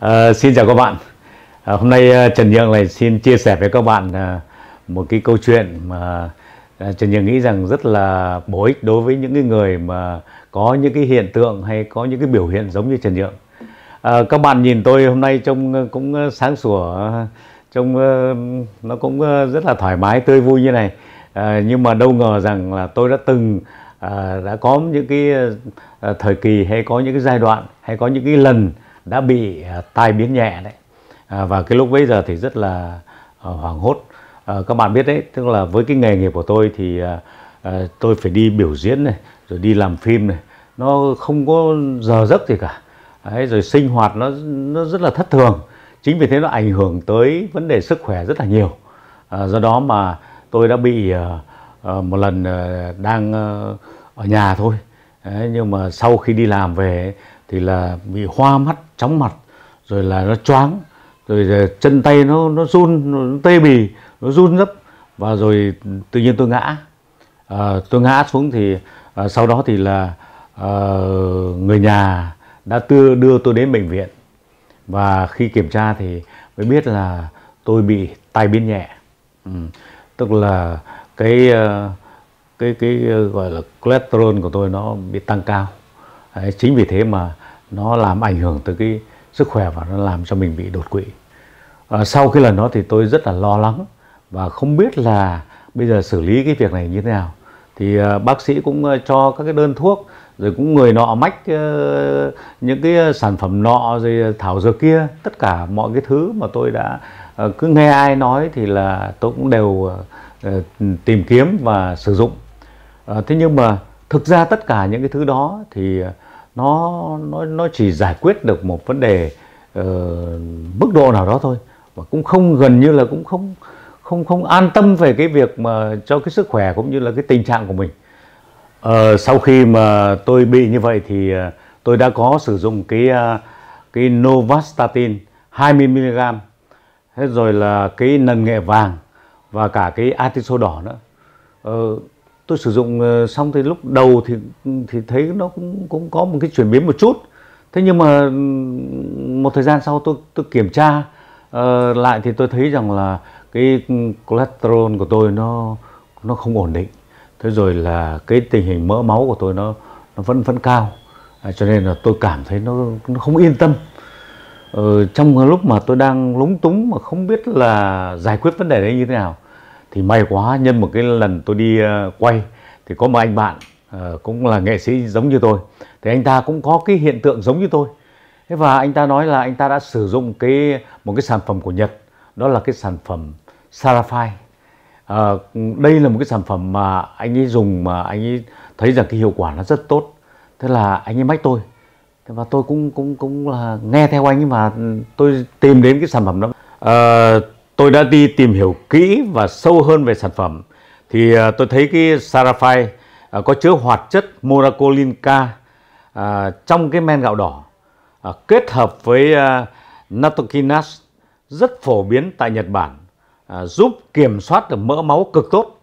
Ờ, xin chào các bạn. À, hôm nay ờ, Trần Nhượng này xin chia sẻ với các bạn à, một cái câu chuyện mà à, Trần Nhượng nghĩ rằng rất là bổ ích đối với những cái người mà có những cái hiện tượng hay có những cái biểu hiện giống như Trần Nhượng. À, các bạn nhìn tôi hôm nay trông cũng sáng sủa, trông nó cũng rất là thoải mái, tươi vui như này. À, nhưng mà đâu ngờ rằng là tôi đã từng à, đã có những cái thời kỳ hay có những cái giai đoạn hay có những cái lần đã bị à, tai biến nhẹ đấy à, và cái lúc bây giờ thì rất là à, hoảng hốt các bạn biết đấy tức là với cái nghề nghiệp của tôi thì tôi phải đi biểu diễn này rồi đi làm phim này nó không có giờ giấc gì cả đấy, rồi sinh hoạt nó nó rất là thất thường chính vì thế nó ảnh hưởng tới vấn đề sức khỏe rất là nhiều do đó mà tôi đã bị một lần đang ở nhà thôi nhưng mà sau khi đi làm về thì là bị hoa mắt chóng mặt rồi là nó choáng rồi là chân tay nó nó run nó tê bì nó run rấp và rồi tự nhiên tôi ngã à, tôi ngã xuống thì à, sau đó thì là à, người nhà đã đưa đưa tôi đến bệnh viện và khi kiểm tra thì mới biết là tôi bị tai biến nhẹ ừ. tức là cái à, cái cái à, gọi là cholesterol của tôi nó bị tăng cao Đấy, chính vì thế mà nó làm ảnh hưởng tới cái sức khỏe và nó làm cho mình bị đột quỵ à, sau cái lần đó thì tôi rất là lo lắng và không biết là bây giờ xử lý cái việc này như thế nào thì à, bác sĩ cũng ờ, cho các cái đơn thuốc rồi cũng người nọ mách uh, những cái sản phẩm nọ rồi thảo dược kia tất cả mọi cái thứ mà tôi đã uh, cứ nghe ai nói thì là tôi cũng đều uh, tìm kiếm và sử dụng uh, thế nhưng mà thực ra tất cả những cái thứ đó thì uh, nó nó nó chỉ giải quyết được một vấn đề uh, mức độ nào đó thôi và cũng không gần như là cũng không không không an tâm về cái việc mà cho cái sức khỏe cũng như là cái tình trạng của mình uh, sau khi mà tôi bị như vậy thì uh, tôi đã có sử dụng cái uh, cái novastatin 20 mg hết rồi là cái nần nghệ vàng và cả cái atiso đỏ nữa uh, tôi sử dụng ờ, xong thì lúc đầu thì thì thấy nó cũng cũng có một cái chuyển biến một chút thế nhưng mà một thời gian sau tôi tôi kiểm tra uh, lại thì tôi thấy rằng là cái cholesterol của tôi nó nó không ổn định thế rồi là cái tình hình mỡ máu của tôi nó nó vẫn vẫn cao à, cho nên là tôi cảm thấy nó nó không yên tâm ờ, trong lúc mà tôi đang lúng túng mà không biết là giải quyết vấn đề đấy như thế nào thì may quá nhân một cái lần tôi đi ờ, quay thì có một anh bạn ờ, cũng là nghệ sĩ giống như tôi thì anh ta cũng có cái hiện tượng giống như tôi thế và anh ta nói là anh ta đã sử dụng cái một cái sản phẩm của Nhật đó là cái sản phẩm Sarafai à, đây là một cái sản phẩm mà anh ấy dùng mà anh ấy thấy rằng cái hiệu quả nó rất tốt thế là anh ấy mách tôi thế và tôi cũng cũng cũng là nghe theo anh ấy mà tôi tìm đến cái sản phẩm đó à, tôi đã đi tìm hiểu kỹ và sâu hơn về sản phẩm thì à, tôi thấy cái Sarafai à, có chứa hoạt chất Moracolin K à, trong cái men gạo đỏ kết hợp với natokinase rất phổ biến tại Nhật Bản giúp kiểm soát được mỡ máu cực tốt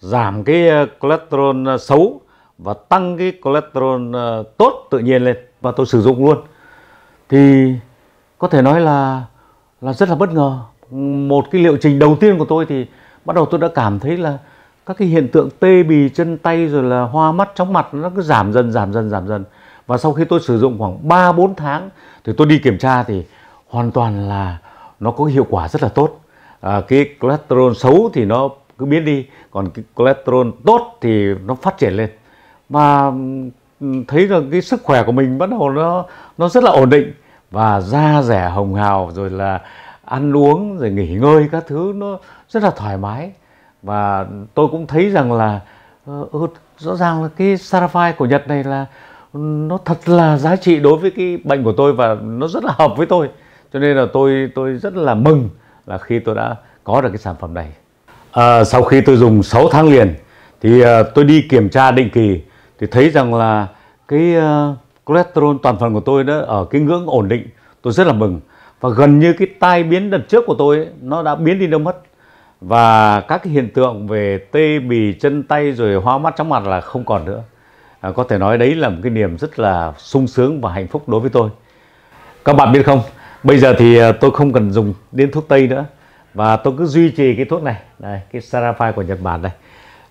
giảm cái cholesterol xấu và tăng cái cholesterol tốt tự nhiên lên và tôi sử dụng luôn thì có thể nói là là rất là bất ngờ một cái liệu trình đầu tiên của tôi thì bắt đầu tôi đã cảm thấy là các cái hiện tượng tê bì chân tay rồi là hoa mắt chóng mặt nó cứ giảm dần giảm dần giảm dần và sau khi tôi sử dụng khoảng 3 4 tháng thì tôi đi kiểm tra thì hoàn toàn là nó có hiệu quả rất là tốt. À, cái cholesterol xấu thì nó cứ biến đi, còn cái cholesterol tốt thì nó phát triển lên. Và ừ, thấy rằng cái sức khỏe của mình bắt đầu nó nó rất là ổn định và da rẻ hồng hào rồi là ăn uống rồi nghỉ ngơi các thứ nó rất là thoải mái và tôi cũng thấy rằng là ờ, ừ, rõ ràng là cái Sarafai của Nhật này là nó thật là giá trị đối với cái bệnh của tôi và nó rất là hợp với tôi cho nên là tôi tôi rất là mừng là khi tôi đã có được cái sản phẩm này à, sau khi tôi dùng 6 tháng liền thì à, tôi đi kiểm tra định kỳ thì thấy rằng là cái uh, cholesterol toàn phần của tôi đã ở cái ngưỡng ổn định tôi rất là mừng và gần như cái tai biến đợt trước của tôi ấy, nó đã biến đi đâu mất và các cái hiện tượng về tê bì chân tay rồi hoa mắt chóng mặt là không còn nữa à, có thể nói đấy là một cái niềm rất là sung sướng và hạnh phúc đối với tôi các bạn biết không bây giờ thì à, tôi không cần dùng đến thuốc tây nữa và tôi cứ duy trì cái thuốc này đây, cái Sarafai của Nhật Bản đây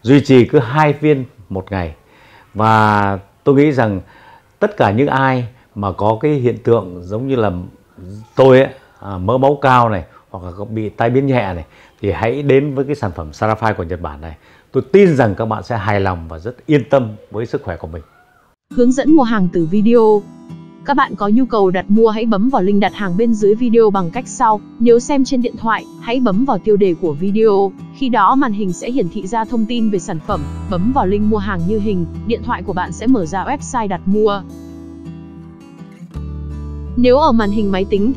duy trì cứ hai viên một ngày và tôi nghĩ rằng tất cả những ai mà có cái hiện tượng giống như là tôi à, mỡ máu cao này hoặc là bị tai biến nhẹ này thì hãy đến với cái sản phẩm Sarafai của Nhật Bản này. Tôi tin rằng các bạn sẽ hài lòng và rất yên tâm với sức khỏe của mình. Hướng dẫn mua hàng từ video các bạn có nhu cầu đặt mua hãy bấm vào link đặt hàng bên dưới video bằng cách sau. Nếu xem trên điện thoại, hãy bấm vào tiêu đề của video. Khi đó màn hình sẽ hiển thị ra thông tin về sản phẩm. Bấm vào link mua hàng như hình, điện thoại của bạn sẽ mở ra website đặt mua. Nếu ở màn hình máy tính,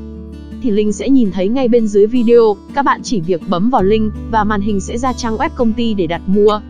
thì link sẽ nhìn thấy ngay bên dưới video, các bạn chỉ việc bấm vào link và màn hình sẽ ra trang web công ty để đặt mua.